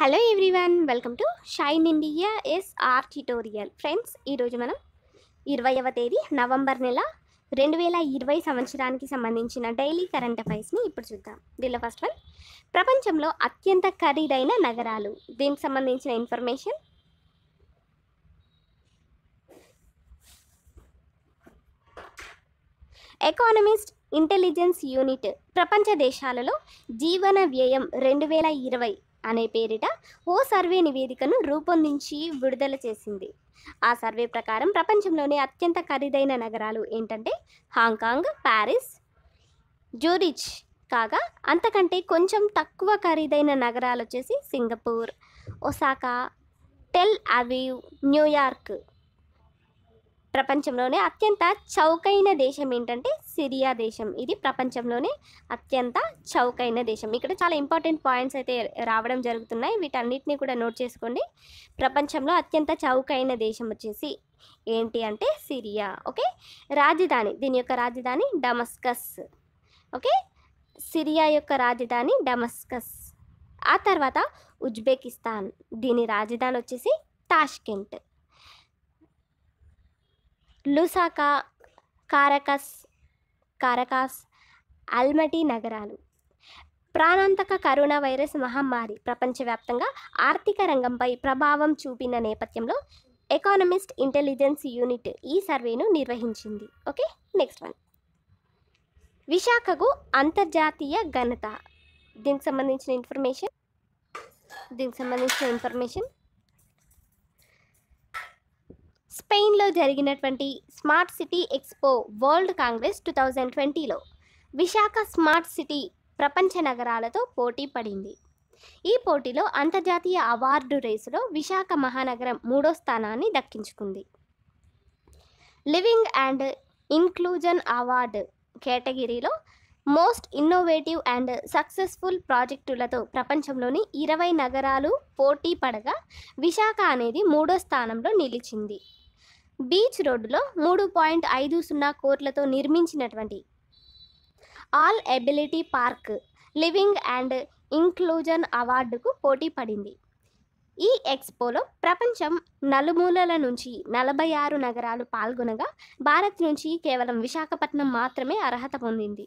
hello everyone welcome to shine India SR tutorial friends ఈరోజు మనం ఇరవైవ తేదీ నవంబర్ నెల రెండు వేల ఇరవై సంవత్సరానికి సంబంధించిన డైలీ కరెంట్ అఫైర్స్ని ఇప్పుడు చూద్దాం దీనిలో ఫస్ట్ వన్ ప్రపంచంలో అత్యంత ఖరీదైన నగరాలు దీనికి సంబంధించిన ఇన్ఫర్మేషన్ ఎకానమిస్ట్ ఇంటెలిజెన్స్ యూనిట్ ప్రపంచ దేశాలలో జీవన వ్యయం రెండు వేల ఇరవై అనే పేరిట ఓ సర్వే నివేదికను రూపొందించి విడుదల చేసింది ఆ సర్వే ప్రకారం ప్రపంచంలోనే అత్యంత ఖరీదైన నగరాలు ఏంటంటే హాంకాంగ్ ప్యారిస్ జూరిచ్ కాగా అంతకంటే కొంచెం తక్కువ ఖరీదైన నగరాలు వచ్చేసి Singapore Osaka Tel Aviv New York ప్రపంచంలోనే అత్యంత చౌకైన దేశం ఏంటంటే సిరియా దేశం ఇది ప్రపంచంలోనే అత్యంత చౌకైన దేశం ఇక్కడ చాలా ఇంపార్టెంట్ పాయింట్స్ అయితే రావడం జరుగుతున్నాయి వీటన్నిటిని కూడా నోట్ చేసుకోండి ప్రపంచంలో అత్యంత చౌకైన దేశం వచ్చేసి ఏంటి అంటే సిరియా ఓకే రాజధాని దీని యొక్క రాజధాని డమస్కస్ ఓకే సిరియా యొక్క రాజధాని డమస్కస్ ఆ తర్వాత ఉజ్బెకిస్తాన్ దీని రాజధాని వచ్చేసి తాష్కెంట్ లుసాకా కారకస్ కారకాస్ అల్మటి నగరాలు ప్రాణాంతక కరోనా వైరస్ మహమ్మారి ప్రపంచవ్యాప్తంగా ఆర్థిక రంగంపై ప్రభావం చూపిన నేపథ్యంలో ఎకానమిస్ట్ ఇంటెలిజెన్స్ యూనిట్ ఈ సర్వేను నిర్వహించింది ఓకే నెక్స్ట్ వన్ విశాఖకు అంతర్జాతీయ ఘనత దీనికి సంబంధించిన ఇన్ఫర్మేషన్ దీనికి సంబంధించిన ఇన్ఫర్మేషన్ స్పెయిన్లో జరిగినటువంటి smart city expo world congress two thousand ట్వంటీలో విశాఖ స్మార్ట్ సిటీ ప్రపంచ నగరాలతో పోటీ పడింది ఈ పోటీలో అంతర్జాతీయ అవార్డు రేసులో విశాఖ మహానగరం మూడో స్థానాన్ని దక్కించుకుంది లివింగ్ అండ్ ఇన్క్లూజన్ అవార్డు కేటగిరీలో మోస్ట్ ఇన్నోవేటివ్ అండ్ సక్సెస్ఫుల్ ప్రాజెక్టులతో ప్రపంచంలోని ఇరవై నగరాలు పోటీ పడగా విశాఖ అనేది మూడో స్థానంలో నిలిచింది బీచ్ రోడ్డులో మూడు పాయింట్ ఐదు సున్నా కోట్లతో నిర్మించినటువంటి all ability park living and inclusion అవార్డుకు పోటీ పడింది ఈ ఎక్స్పోలో ప్రపంచం నలుమూలల నుంచి నలభై ఆరు నగరాలు పాల్గొనగా భారత్ నుంచి కేవలం విశాఖపట్నం మాత్రమే అర్హత పొందింది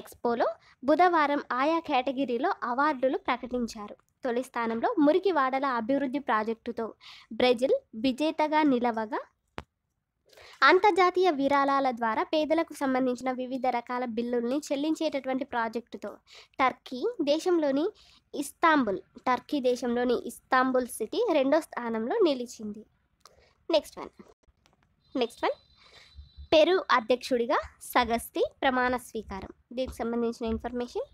ఎక్స్పోలో బుధవారం ఆయా కేటగిరీలో అవార్డులు ప్రకటించారు తొలి స్థానంలో మురికివాడల అభివృద్ధి ప్రాజెక్టుతో బ్రెజిల్ విజేతగా నిలవగా అంతర్జాతీయ విరాళాల ద్వారా పేదలకు సంబంధించిన వివిధ రకాల బిల్లుల్ని చెల్లించేటటువంటి ప్రాజెక్టుతో టర్కీ దేశంలోని ఇస్తాంబుల్ టర్కీ దేశంలోని ఇస్తాంబుల్ సిటీ రెండో స్థానంలో నిలిచింది next one next one Peru అధ్యక్షుడిగా సగస్తి ప్రమాణ స్వీకారం దీనికి సంబంధించిన ఇన్ఫర్మేషన్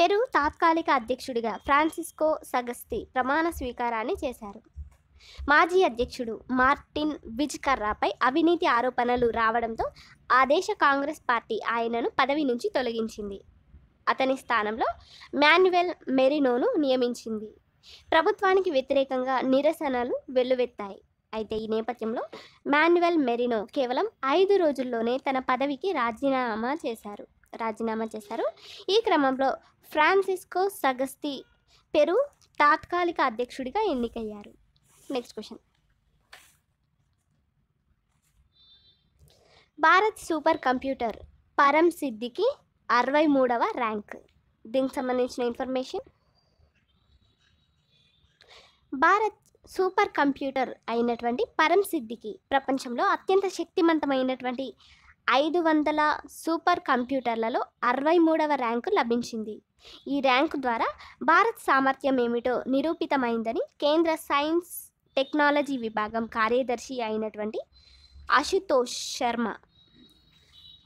పెరు తాత్కాలిక అధ్యక్షుడిగా ఫ్రాన్సిస్కో సగస్తి ప్రమాణ స్వీకారాన్ని చేశారు మాజీ అధ్యక్షుడు మార్టిన్ విజ్కర్రాపై అవినీతి ఆరోపణలు రావడంతో ఆ దేశ కాంగ్రెస్ పార్టీ ఆయనను పదవి నుంచి తొలగించింది అతని స్థానంలో మాన్యువెల్ మెరినోను నియమించింది ప్రభుత్వానికి వ్యతిరేకంగా నిరసనలు వెల్లువెత్తాయి అయితే ఈ నేపథ్యంలో మాన్యువెల్ మెరినో కేవలం ఐదు రోజుల్లోనే తన పదవికి రాజీనామా చేశారు రాజీనామా చేశారు ఈ క్రమంలో ఫ్రాన్సిస్కో సగస్తి పెరు తాత్కాలిక అధ్యక్షుడిగా ఎన్నికయ్యారు next question Bharat super computer Param సిద్ధికి అరవై మూడవ ర్యాంక్ దీనికి సంబంధించిన ఇన్ఫర్మేషన్ భారత్ సూపర్ కంప్యూటర్ అయినటువంటి పరం సిద్ధికి ప్రపంచంలో అత్యంత శక్తివంతమైనటువంటి ఐదు వందల సూపర్ కంప్యూటర్లలో అరవై మూడవ ర్యాంకు లభించింది ఈ ర్యాంకు ద్వారా భారత్ సామర్థ్యం ఏమిటో నిరూపితమైందని కేంద్ర సైన్స్ టెక్నాలజీ విభాగం కార్యదర్శి అయినటువంటి ఆశుతోష్ శర్మ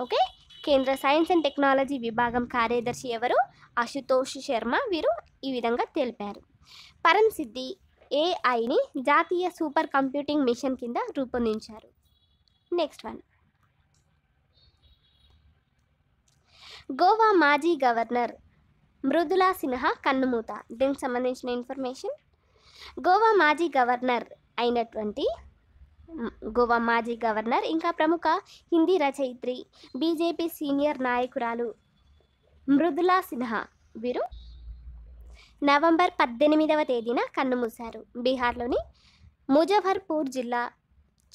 ఓకే కేంద్ర సైన్స్ అండ్ టెక్నాలజీ విభాగం కార్యదర్శి ఎవరు ఆశుతోష్ శర్మ వీరు ఈ విధంగా తెలిపారు పరంసిద్ధి ఏఐని జాతీయ సూపర్ కంప్యూటింగ్ మిషన్ కింద రూపొందించారు నెక్స్ట్ వన్ గోవా మాజీ గవర్నర్ మృదులా సిన్హా కన్నుమూత దీనికి సంబంధించిన ఇన్ఫర్మేషన్ గోవా మాజీ గవర్నర్ అయినటువంటి గోవా మాజీ గవర్నర్ ఇంకా ప్రముఖ హిందీ రచయిత్రి బీజేపీ సీనియర్ నాయకురాలు మృదులా సిన్హా వీరు నవంబర్ పద్దెనిమిదవ తేదీన కన్నుమూశారు బీహార్లోని ముజఫర్పూర్ జిల్లా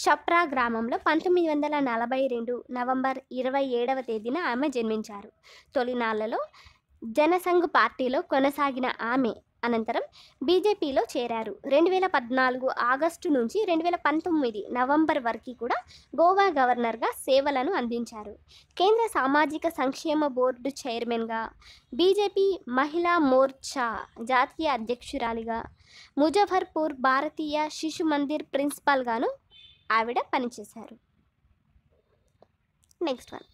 చప్రా గ్రామంలో పంతొమ్మిది వందల నలభై రెండు నవంబర్ ఇరవై ఏడవ తేదీన ఆమె జన్మించారు తొలినాళ్లలో జనసంఘ్ పార్టీలో కొనసాగిన ఆమె అనంతరం బీజేపీలో చేరారు రెండు వేల పద్నాలుగు ఆగస్టు నుంచి రెండు వేల పంతొమ్మిది నవంబర్ వరకు కూడా గోవా గవర్నర్గా సేవలను అందించారు కేంద్ర సామాజిక సంక్షేమ బోర్డు చైర్మన్గా బీజేపీ మహిళా మోర్చా జాతీయ అధ్యక్షురాలిగా ముజఫర్పూర్ భారతీయ శిశు మందిర్ ప్రిన్సిపాల్గాను ఆవిడ పనిచేశారు నెక్స్ట్ వన్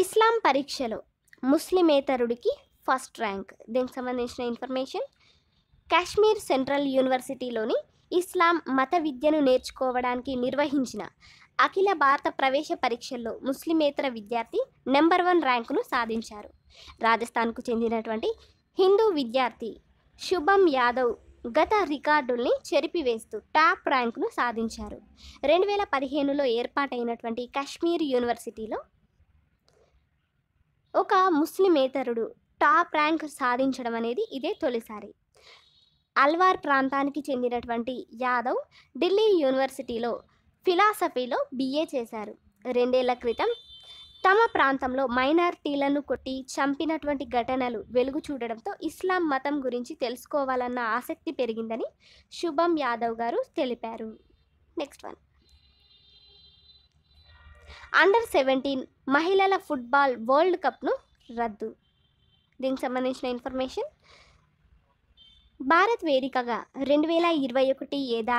ఇస్లాం పరీక్షలో ముస్లిమేతరుడికి ఫస్ట్ ర్యాంక్ దీనికి సంబంధించిన ఇన్ఫర్మేషన్ కాశ్మీర్ సెంట్రల్ యూనివర్సిటీలోని ఇస్లాం మత విద్యను నేర్చుకోవడానికి నిర్వహించిన అఖిల భారత ప్రవేశ పరీక్షల్లో ముస్లిమేతర విద్యార్థి నెంబర్ వన్ ర్యాంకును సాధించారు రాజస్థాన్కు చెందినటువంటి హిందూ విద్యార్థి శుభం యాదవ్ గత రికార్డుల్ని చెరిపివేస్తూ టాప్ ర్యాంకును సాధించారు రెండు వేల పదిహేనులో ఏర్పాటైనటువంటి కాశ్మీర్ యూనివర్సిటీలో ఒక ముస్లిమేతరుడు టాప్ ర్యాంక్ సాధించడం అనేది ఇదే తొలిసారి అల్వార్ ప్రాంతానికి చెందినటువంటి యాదవ్ ఢిల్లీ యూనివర్సిటీలో ఫిలాసఫీలో బిఏ చేశారు రెండేళ్ల క్రితం తమ ప్రాంతంలో మైనారిటీలను కొట్టి చంపినటువంటి ఘటనలు వెలుగు చూడడంతో ఇస్లాం మతం గురించి తెలుసుకోవాలన్న ఆసక్తి పెరిగిందని శుభం యాదవ్ గారు తెలిపారు నెక్స్ట్ వన్ అండర్ సెవెంటీన్ మహిళల ఫుట్బాల్ వరల్డ్ కప్ను రద్దు దీనికి సంబంధించిన ఇన్ఫర్మేషన్ భారత్ వేదికగా రెండు వేల ఇరవై ఒకటి ఏదా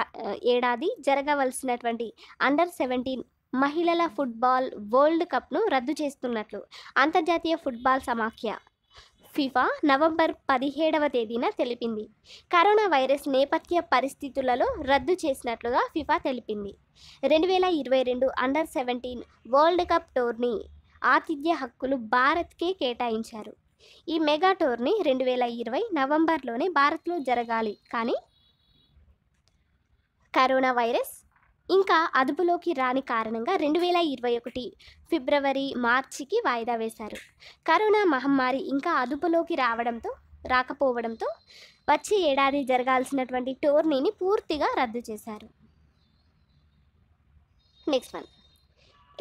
ఏడాది జరగవలసినటువంటి అండర్ సెవెంటీన్ మహిళల ఫుట్బాల్ వరల్డ్ కప్ను రద్దు చేస్తున్నట్లు అంతర్జాతీయ ఫుట్బాల్ సమాఖ్య ఫిఫా నవంబర్ పదిహేడవ తేదీన తెలిపింది కరోనా వైరస్ నేపథ్య పరిస్థితులలో రద్దు చేసినట్లుగా ఫిఫా తెలిపింది రెండు వేల ఇరవై రెండు under seventeen world cup tourney ఆతిథ్య హక్కులు భారత్కే కేటాయించారు ఈ మెగా టోర్నీ రెండు వేల ఇరవై నవంబర్లోనే భారత్లో జరగాలి కానీ కరోనా వైరస్ ఇంకా అదుపులోకి రాని కారణంగా రెండు వేల ఇరవై ఒకటి ఫిబ్రవరి మార్చికి వాయిదా వేశారు కరోనా మహమ్మారి ఇంకా అదుపులోకి రావడంతో రాకపోవడంతో వచ్చే ఏడాది జరగాల్సినటువంటి టోర్నీని పూర్తిగా రద్దు చేశారు next one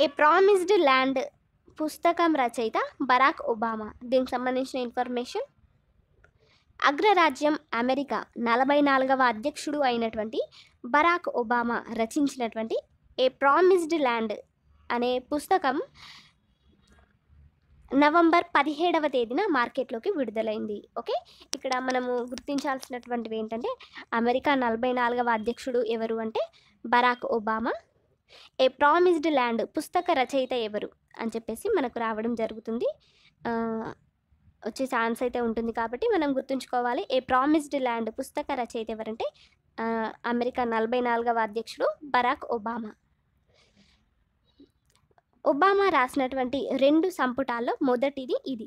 a promised land పుస్తకం రచయిత బరాక్ ఒబామా దీనికి సంబంధించిన ఇన్ఫర్మేషన్ అగ్రరాజ్యం అమెరికా నలభై నాలుగవ అధ్యక్షుడు అయినటువంటి బరాక్ ఒబామా రచించినటువంటి ఏ ప్రామిస్డ్ ల్యాండ్ అనే పుస్తకం నవంబర్ పదిహేడవ తేదీన మార్కెట్లోకి విడుదలైంది ఓకే ఇక్కడ మనము గుర్తించాల్సినటువంటివి ఏంటంటే అమెరికా నలభై నాలుగవ అధ్యక్షుడు ఎవరు అంటే Barack Obama a promised land పుస్తక రచయిత ఎవరు అని చెప్పేసి మనకు రావడం జరుగుతుంది వచ్చే ఛాన్స్ అయితే ఉంటుంది కాబట్టి మనం గుర్తుంచుకోవాలి ఏ ప్రామిస్డ్ ల్యాండ్ పుస్తక రచయిత ఎవరంటే అమెరికా నలభై నాలుగవ అధ్యక్షుడు బరాక్ ఒబామా ఒబామా రాసినటువంటి రెండు సంపుటాల్లో మొదటిది ఇది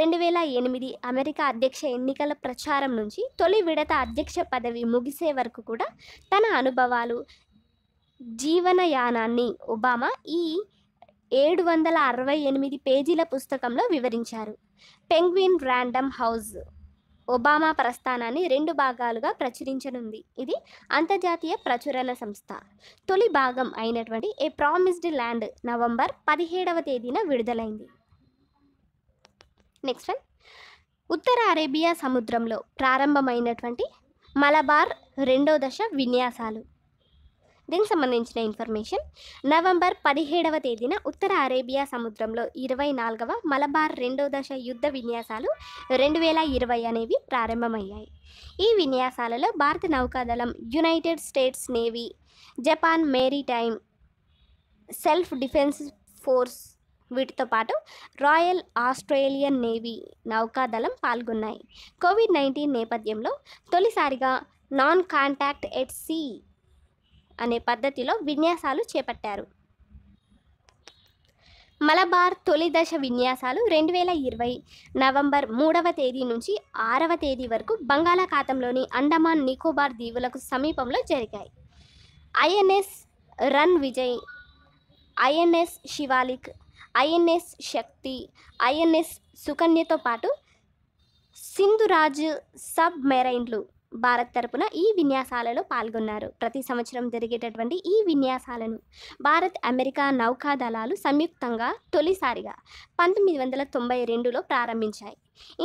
రెండు వేల ఎనిమిది అమెరికా అధ్యక్ష ఎన్నికల ప్రచారం నుంచి తొలి విడత అధ్యక్ష పదవి ముగిసే వరకు కూడా తన అనుభవాలు జీవనయానాన్ని ఒబామా ఈ ఏడు వందల అరవై ఎనిమిది పేజీల పుస్తకంలో వివరించారు పెంగ్విన్ ర్యాండమ్ హౌజ్ ఒబామా ప్రస్థానాన్ని రెండు భాగాలుగా ప్రచురించనుంది ఇది అంతర్జాతీయ ప్రచురణ సంస్థ తొలి భాగం అయినటువంటి ఏ ప్రామిస్డ్ ల్యాండ్ నవంబర్ పదిహేడవ తేదీన విడుదలైంది నెక్స్ట్ వన్ ఉత్తర అరేబియా సముద్రంలో ప్రారంభమైనటువంటి మలబార్ రెండో దశ విన్యాసాలు దీనికి సంబంధించిన ఇన్ఫర్మేషన్ నవంబర్ పదిహేడవ తేదీన ఉత్తర అరేబియా సముద్రంలో ఇరవై నాలుగవ మలబార్ రెండో దశ యుద్ధ విన్యాసాలు రెండు వేల ఇరవై అనేవి ప్రారంభమయ్యాయి ఈ విన్యాసాలలో భారత నౌకాదళం United States Navy Japan maritime self defence force వీటితో పాటు రాయల్ ఆస్ట్రేలియన్ నేవీ నౌకాదళం పాల్గొన్నాయి కోవిడ్ నైన్టీన్ నేపథ్యంలో తొలిసారిగా నాన్ కాంటాక్ట్ ఎట్ సీ అనే పద్ధతిలో విన్యాసాలు చేపట్టారు మలబార్ తొలి దశ విన్యాసాలు రెండు వేల ఇరవై నవంబర్ మూడవ తేదీ నుంచి ఆరవ తేదీ వరకు బంగాళాఖాతంలోని అండమాన్ నికోబార్ దీవులకు సమీపంలో జరిగాయి INS Ran Vijay INS Shivalik INS Shakti INS సుకన్యతో పాటు సింధురాజు సబ్ మెరైన్లు భారత్ తరపున ఈ విన్యాసాలలో పాల్గొన్నారు ప్రతి సంవత్సరం జరిగేటటువంటి ఈ విన్యాసాలను భారత్ అమెరికా నౌకా దళాలు సంయుక్తంగా తొలిసారిగా పంతొమ్మిది వందల తొంభై రెండులో ప్రారంభించాయి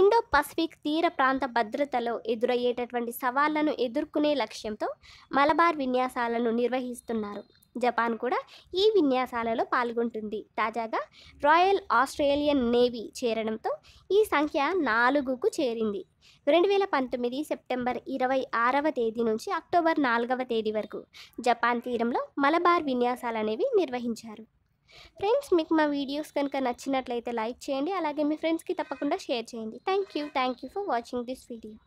ఇండో పసిఫిక్ తీర ప్రాంత భద్రతలో ఎదురయ్యేటటువంటి సవాళ్లను ఎదుర్కొనే లక్ష్యంతో మలబార్ విన్యాసాలను నిర్వహిస్తున్నారు జపాన్ కూడా ఈ విన్యాసాలలో పాల్గొంటుంది తాజాగా రాయల్ ఆస్ట్రేలియన్ నేవీ చేరడంతో ఈ సంఖ్య నాలుగుకు చేరింది రెండు వేల పంతొమ్మిది సెప్టెంబర్ ఇరవై ఆరవ తేదీ నుంచి అక్టోబర్ నాలుగవ తేదీ వరకు జపాన్ తీరంలో మలబార్ విన్యాసాలు అనేవి నిర్వహించారు ఫ్రెండ్స్ మీకు మా వీడియోస్ కనుక నచ్చినట్లయితే లైక్ చేయండి అలాగే మీ ఫ్రెండ్స్కి తప్పకుండా షేర్ చేయండి thank you thank you for watching this video